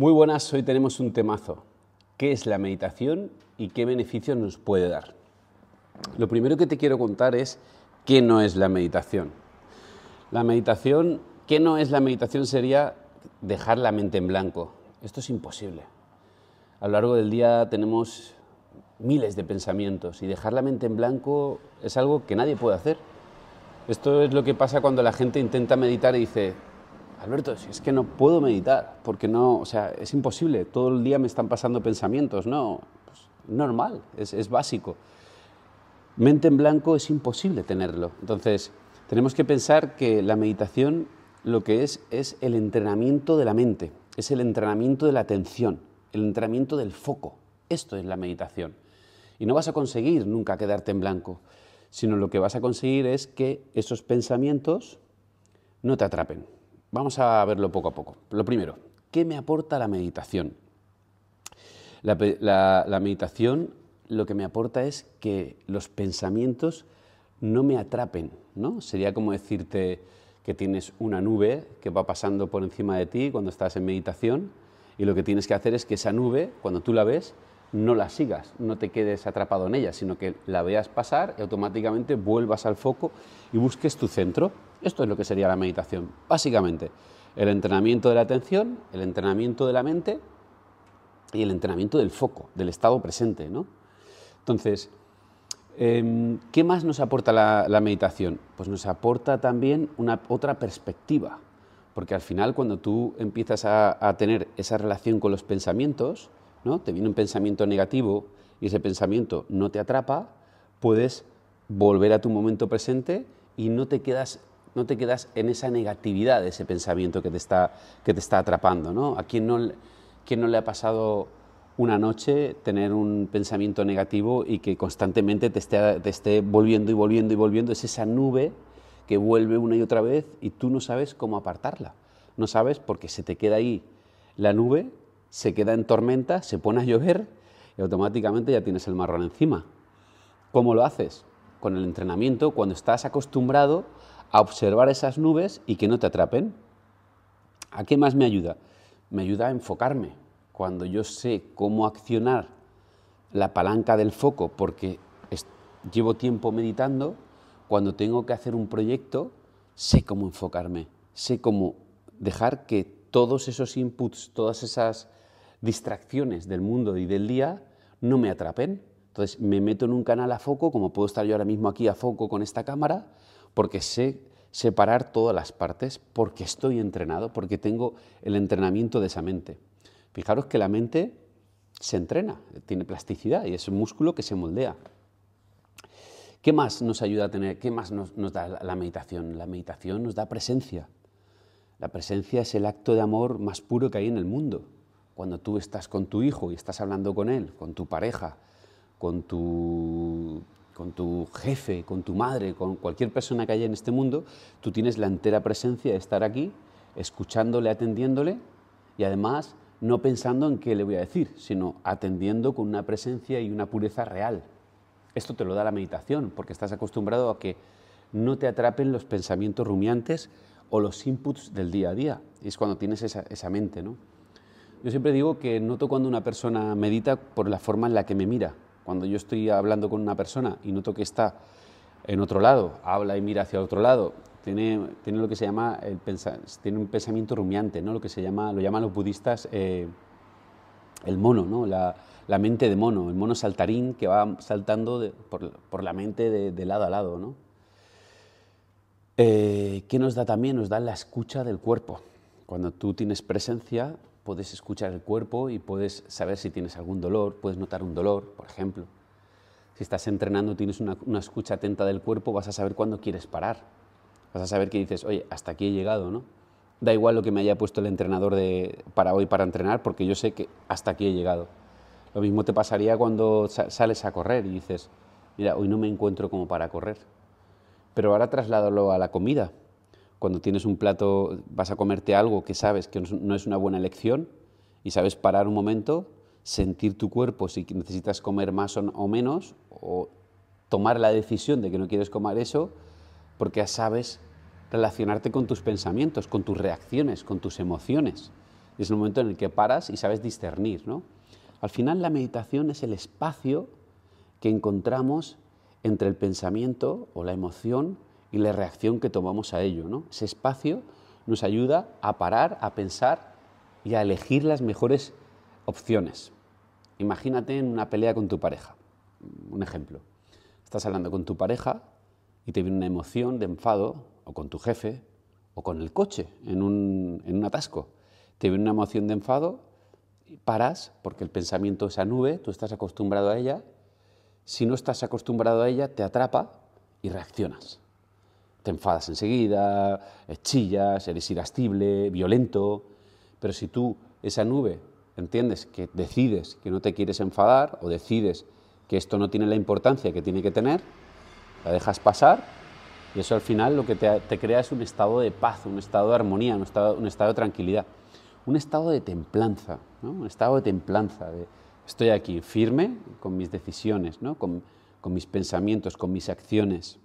Muy buenas, hoy tenemos un temazo. ¿Qué es la meditación y qué beneficios nos puede dar? Lo primero que te quiero contar es qué no es la meditación. La meditación, qué no es la meditación sería dejar la mente en blanco. Esto es imposible. A lo largo del día tenemos miles de pensamientos y dejar la mente en blanco es algo que nadie puede hacer. Esto es lo que pasa cuando la gente intenta meditar y dice, Alberto, si es que no puedo meditar, porque no, o sea, es imposible, todo el día me están pasando pensamientos, no, pues, normal, es, es básico. Mente en blanco es imposible tenerlo. Entonces, tenemos que pensar que la meditación lo que es es el entrenamiento de la mente, es el entrenamiento de la atención, el entrenamiento del foco. Esto es la meditación. Y no vas a conseguir nunca quedarte en blanco, sino lo que vas a conseguir es que esos pensamientos no te atrapen, Vamos a verlo poco a poco. Lo primero, ¿qué me aporta la meditación? La, meditación lo que me aporta es que los pensamientos no me atrapen, ¿no? Sería como decirte que tienes una nube que va pasando por encima de ti cuando estás en meditación y lo que tienes que hacer es que esa nube, cuando tú la ves, no la sigas, no te quedes atrapado en ella, sino que la veas pasar y automáticamente vuelvas al foco y busques tu centro. Esto es lo que sería la meditación. Básicamente, el entrenamiento de la atención, el entrenamiento de la mente y el entrenamiento del foco, del estado presente. Entonces, em, ¿qué más nos aporta la, meditación? Pues nos aporta también una, otra perspectiva, porque al final cuando tú empiezas a, tener esa relación con los pensamientos, ¿no? te viene un pensamiento negativo y ese pensamiento no te atrapa, puedes volver a tu momento presente y no te quedas no te quedas en esa negatividad de ese pensamiento que te está, que te está atrapando. ¿A quién no, no le ha pasado una noche tener un pensamiento negativo y que constantemente te esté, te esté volviendo y volviendo y volviendo? Es esa nube que vuelve una y otra vez y tú no sabes cómo apartarla. No sabes porque se te queda ahí la nube, se queda en tormenta, se pone a llover y automáticamente ya tienes el marrón encima. ¿Cómo lo haces? Con el entrenamiento, cuando estás acostumbrado a observar esas nubes y que no te atrapen. ¿A qué más me ayuda? Me ayuda a enfocarme. Cuando yo sé cómo accionar la palanca del foco, porque llevo tiempo meditando, cuando tengo que hacer un proyecto, sé cómo enfocarme, sé cómo dejar que todos esos inputs, todas esas distracciones del mundo y del día no me atrapen. Entonces me meto en un canal a foco, como puedo estar yo ahora mismo aquí a foco con esta cámara, porque sé separar todas las partes, porque estoy entrenado, porque tengo el entrenamiento de esa mente. Fijaros que la mente se entrena, tiene plasticidad y es un músculo que se moldea. ¿Qué más nos ayuda a tener? ¿Qué más nos, da la meditación? La meditación nos da presencia. La presencia es el acto de amor más puro que hay en el mundo. Cuando tú estás con tu hijo y estás hablando con él, con tu pareja, con tu con tu jefe, con tu madre, con cualquier persona que haya en este mundo, tú tienes la entera presencia de estar aquí, escuchándole, atendiéndole y además no pensando en qué le voy a decir, sino atendiendo con una presencia y una pureza real. Esto te lo da la meditación, porque estás acostumbrado a que no te atrapen los pensamientos rumiantes o los inputs del día a día. es cuando tienes esa, mente, ¿no? Yo siempre digo que noto cuando una persona medita por la forma en la que me mira. Cuando yo estoy hablando con una persona y noto que está en otro lado, habla y mira hacia otro lado, tiene, tiene lo que se llama, el tiene un pensamiento rumiante, ¿no? lo que se llama, lo llaman los budistas eh, el mono, ¿no? La, mente de mono, el mono saltarín que va saltando por, la mente de, lado a lado. ¿no? Eh, ¿Qué nos da también? Nos da la escucha del cuerpo. Cuando tú tienes presencia, puedes escuchar el cuerpo y puedes saber si tienes algún dolor, puedes notar un dolor, por ejemplo. Si estás entrenando, tienes una, escucha atenta del cuerpo, vas a saber cuándo quieres parar. Vas a saber que dices, oye, hasta aquí he llegado, ¿no? Da igual lo que me haya puesto el entrenador de, para hoy para entrenar, porque yo sé que hasta aquí he llegado. Lo mismo te pasaría cuando sales a correr y dices, mira, hoy no me encuentro como para correr. Pero ahora trasládalo a la comida cuando tienes un plato, vas a comerte algo que sabes que no es una buena elección y sabes parar un momento, sentir tu cuerpo si necesitas comer más o menos o tomar la decisión de que no quieres comer eso porque sabes relacionarte con tus pensamientos, con tus reacciones, con tus emociones. Es el momento en el que paras y sabes discernir. Al final la meditación es el espacio que encontramos entre el pensamiento o la emoción y la reacción que tomamos a ello. Ese espacio nos ayuda a parar, a pensar y a elegir las mejores opciones. Imagínate en una pelea con tu pareja. Un ejemplo. Estás hablando con tu pareja y te viene una emoción de enfado, o con tu jefe, o con el coche en un, en un atasco. Te viene una emoción de enfado, y paras, porque el pensamiento es a nube, tú estás acostumbrado a ella. Si no estás acostumbrado a ella, te atrapa y reaccionas te enfadas enseguida, chillas, eres irascible, violento, pero si tú esa nube entiendes que decides que no te quieres enfadar o decides que esto no tiene la importancia que tiene que tener, la dejas pasar y eso al final lo que te, crea es un estado de paz, un estado de armonía, un estado, de tranquilidad, un estado de templanza, un estado de templanza, de estoy aquí firme con mis decisiones, con mis pensamientos, con mis acciones.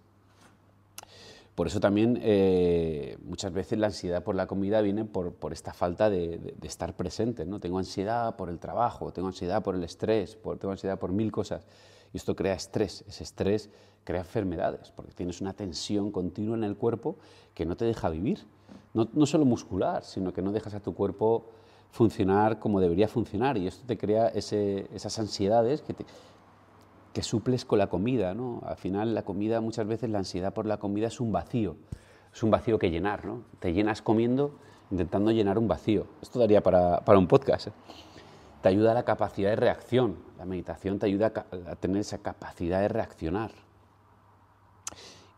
Por eso también eh, muchas veces la ansiedad por la comida viene por, esta falta de, estar presente. ¿no? Tengo ansiedad por el trabajo, tengo ansiedad por el estrés, tengo ansiedad por mil cosas. Y esto crea estrés. Ese estrés crea enfermedades, porque tienes una tensión continua en el cuerpo que no te deja vivir. No, solo muscular, sino que no dejas a tu cuerpo funcionar como debería funcionar. Y esto te crea esas ansiedades que te, que suples con la comida. ¿no? Al final la comida, muchas veces la ansiedad por la comida es un vacío, es un vacío que llenar. Te llenas comiendo intentando llenar un vacío. Esto daría para, un podcast. ¿eh? Te ayuda a la capacidad de reacción. La meditación te ayuda a, tener esa capacidad de reaccionar.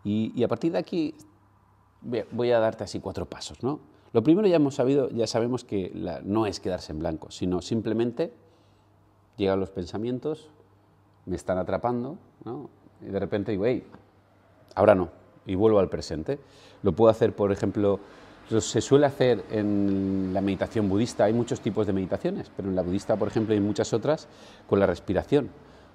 Y, a partir de aquí voy a, darte así cuatro pasos. ¿no? Lo primero ya hemos sabido, ya sabemos que no es quedarse en blanco, sino simplemente llegan los pensamientos, me están atrapando, Y de repente digo, hey, ahora no, y vuelvo al presente. Lo puedo hacer, por ejemplo, se suele hacer en la meditación budista, hay muchos tipos de meditaciones, pero en la budista, por ejemplo, hay muchas otras con la respiración,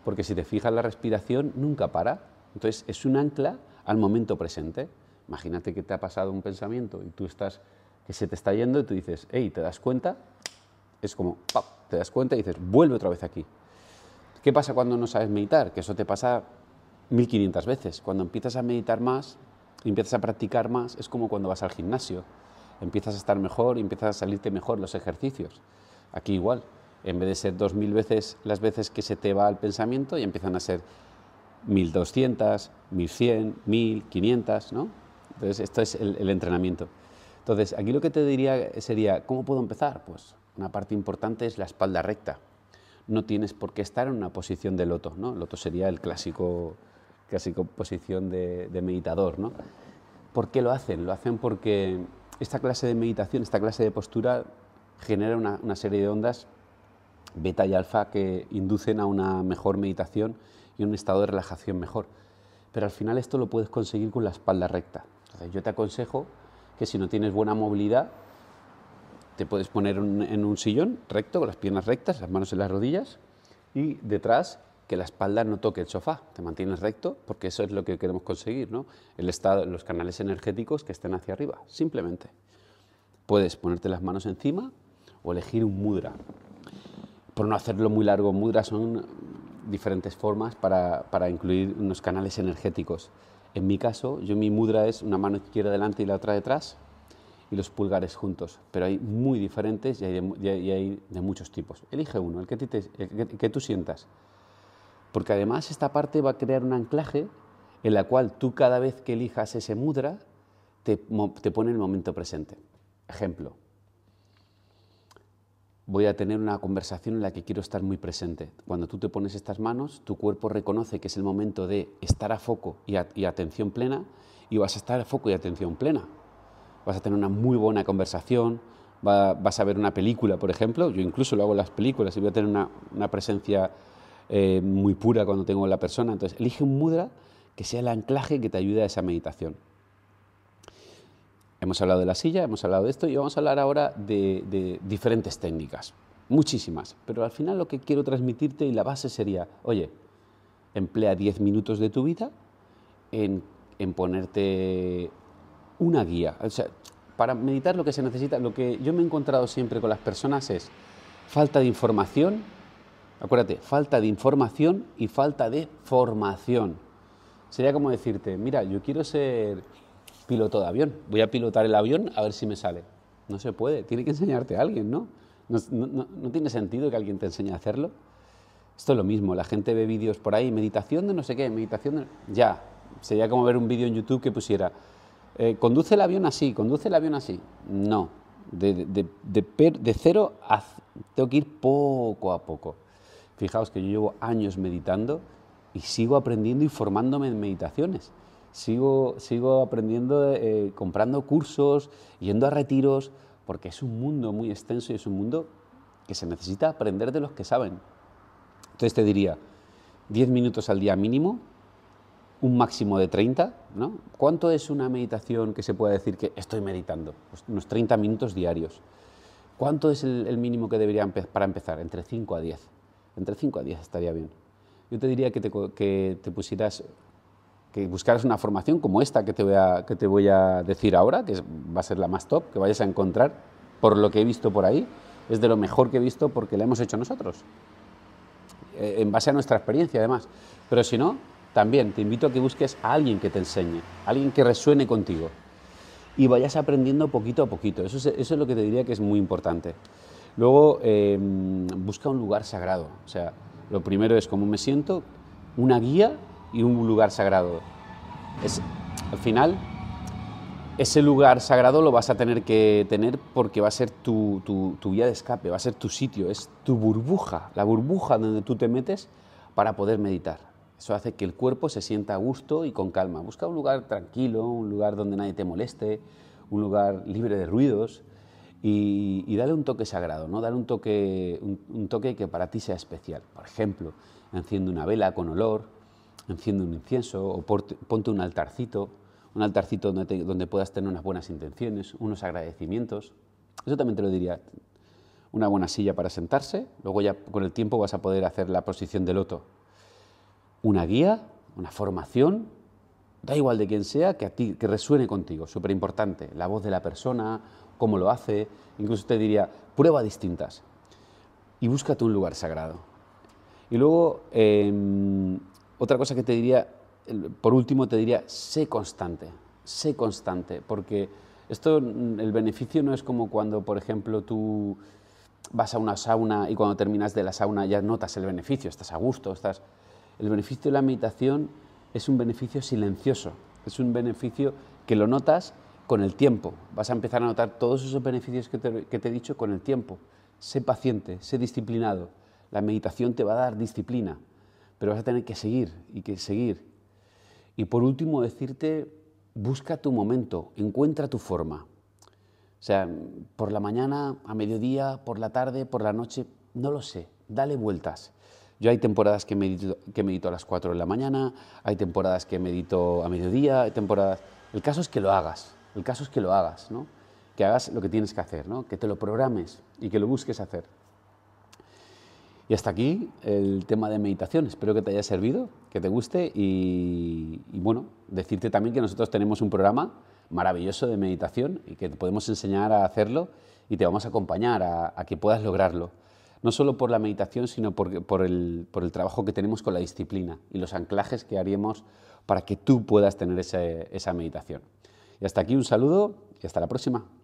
porque si te fijas, la respiración nunca para, entonces es un ancla al momento presente. Imagínate que te ha pasado un pensamiento y tú estás, que se te está yendo y tú dices, hey, ¿te das cuenta? Es como, ¡pap! te das cuenta y dices, vuelve otra vez aquí. ¿Qué pasa cuando no sabes meditar? Que eso te pasa 1500 veces. Cuando empiezas a meditar más, empiezas a practicar más, es como cuando vas al gimnasio. Empiezas a estar mejor, empiezas a salirte mejor los ejercicios. Aquí igual, en vez de ser 2000 veces las veces que se te va el pensamiento, y empiezan a ser 1200, 1100, 1500, ¿no? Entonces, esto es el entrenamiento. Entonces, aquí lo que te diría sería, ¿cómo puedo empezar? Pues una parte importante es la espalda recta no tienes por qué estar en una posición de loto. ¿no? Loto sería el clásico, clásico posición de, meditador. ¿no? ¿Por qué lo hacen? Lo hacen porque esta clase de meditación, esta clase de postura genera una, serie de ondas beta y alfa que inducen a una mejor meditación y un estado de relajación mejor. Pero al final esto lo puedes conseguir con la espalda recta. yo te aconsejo que si no tienes buena movilidad, te puedes poner en un sillón recto, con las piernas rectas, las manos en las rodillas y detrás que la espalda no toque el sofá, te mantienes recto, porque eso es lo que queremos conseguir, ¿no? El estado, los canales energéticos que estén hacia arriba, simplemente. Puedes ponerte las manos encima o elegir un mudra. Por no hacerlo muy largo, ...mudras son diferentes formas para, para incluir unos canales energéticos. En mi caso, yo mi mudra es una mano izquierda delante y la otra detrás, y los pulgares juntos, pero hay muy diferentes y hay de, muchos tipos. Elige uno, el que, tú sientas, porque además esta parte va a crear un anclaje en la cual tú cada vez que elijas ese mudra, te, te pone el momento presente. Ejemplo, voy a tener una conversación en la que quiero estar muy presente. Cuando tú te pones estas manos, tu cuerpo reconoce que es el momento de estar a foco y atención plena y vas a estar a foco y atención plena vas a tener una muy buena conversación, vas a ver una película, por ejemplo, yo incluso lo hago en las películas y voy a tener una, presencia eh, muy pura cuando tengo la persona. Entonces, elige un mudra que sea el anclaje que te ayude a esa meditación. Hemos hablado de la silla, hemos hablado de esto y vamos a hablar ahora de, diferentes técnicas, muchísimas, pero al final lo que quiero transmitirte y la base sería, oye, emplea 10 minutos de tu vida en, en ponerte una guía. O sea, para meditar lo que se necesita, lo que yo me he encontrado siempre con las personas es falta de información, acuérdate, falta de información y falta de formación. Sería como decirte, mira, yo quiero ser piloto de avión, voy a pilotar el avión a ver si me sale. No se puede, tiene que enseñarte a alguien, ¿no? No, no, no tiene sentido que alguien te enseñe a hacerlo. Esto es lo mismo, la gente ve vídeos por ahí, meditación de no sé qué, meditación de... Ya, sería como ver un vídeo en YouTube que pusiera eh, ¿conduce el avión así? ¿Conduce el avión así? No, de, de, de, cero tengo que ir poco a poco. Fijaos que yo llevo años meditando y sigo aprendiendo y formándome en meditaciones. Sigo, sigo aprendiendo, eh, comprando cursos, yendo a retiros, porque es un mundo muy extenso y es un mundo que se necesita aprender de los que saben. Entonces te diría, 10 minutos al día mínimo, un máximo de 30, ¿no? ¿Cuánto es una meditación que se pueda decir que estoy meditando? Pues unos 30 minutos diarios. ¿Cuánto es el, mínimo que debería para empezar? Entre 5 a 10. Entre 5 a 10 estaría bien. Yo te diría que te, que te pusieras que buscaras una formación como esta que te, voy a, que te voy a decir ahora, que va a ser la más top, que vayas a encontrar, por lo que he visto por ahí, es de lo mejor que he visto porque la hemos hecho nosotros, eh, en base a nuestra experiencia además. Pero si no, también te invito a que busques a alguien que te enseñe, alguien que resuene contigo y vayas aprendiendo poquito a poquito. Eso es, lo que te diría que es muy importante. Luego, em, busca un lugar sagrado. O sea, lo primero es cómo me siento, una guía y un lugar sagrado. Es, al final, ese lugar sagrado lo vas a tener que tener porque va a ser tu, tu, tu vía de escape, va a ser tu sitio, es tu burbuja, la burbuja donde tú te metes para poder meditar. Eso hace que el cuerpo se sienta a gusto y con calma. Busca un lugar tranquilo, un lugar donde nadie te moleste, un lugar libre de ruidos y, dale un toque sagrado, ¿no? Dale un toque, un, toque que para ti sea especial. Por ejemplo, enciende una vela con olor, enciende un incienso o ponte un altarcito, un altarcito donde, donde puedas tener unas buenas intenciones, unos agradecimientos. Eso también te lo diría. Una buena silla para sentarse, luego ya con el tiempo vas a poder hacer la posición de loto una guía, una formación, da igual de quién sea, que a ti, que resuene contigo, súper importante, la voz de la persona, cómo lo hace, incluso te diría, prueba distintas y búscate un lugar sagrado. Y luego, em, otra cosa que te diría, por último te diría, sé constante, sé constante, porque esto, mm, el beneficio no es como cuando, por ejemplo, tú vas a una sauna y cuando terminas de la sauna ya notas el beneficio, estás a gusto, estás... El beneficio de la meditación es un beneficio silencioso, es un beneficio que lo notas con el tiempo. Vas a empezar a notar todos esos beneficios que te, he dicho con el tiempo. Sé paciente, sé disciplinado. La meditación te va a dar disciplina, pero vas a tener que seguir y que seguir. Y por último, decirte, busca tu momento, encuentra tu forma. O sea, por la mañana, a mediodía, por la tarde, por la noche, no lo sé, dale vueltas. Yo hay temporadas que medito, a las 4 de la mañana, hay temporadas que medito a mediodía, hay temporadas... El caso es que lo hagas, el caso es que lo hagas, ¿no? Que hagas lo que tienes que hacer, ¿no? Que te lo programes y que lo busques hacer. Y hasta aquí el tema de meditación. Espero que te haya servido, que te guste y, bueno, decirte también que nosotros tenemos un programa maravilloso de meditación y que te podemos enseñar a hacerlo y te vamos a acompañar a que puedas lograrlo no solo por la meditación, sino por, el, trabajo que tenemos con la disciplina y los anclajes que haríamos para que tú puedas tener esa meditación. Y hasta aquí un saludo y hasta la próxima.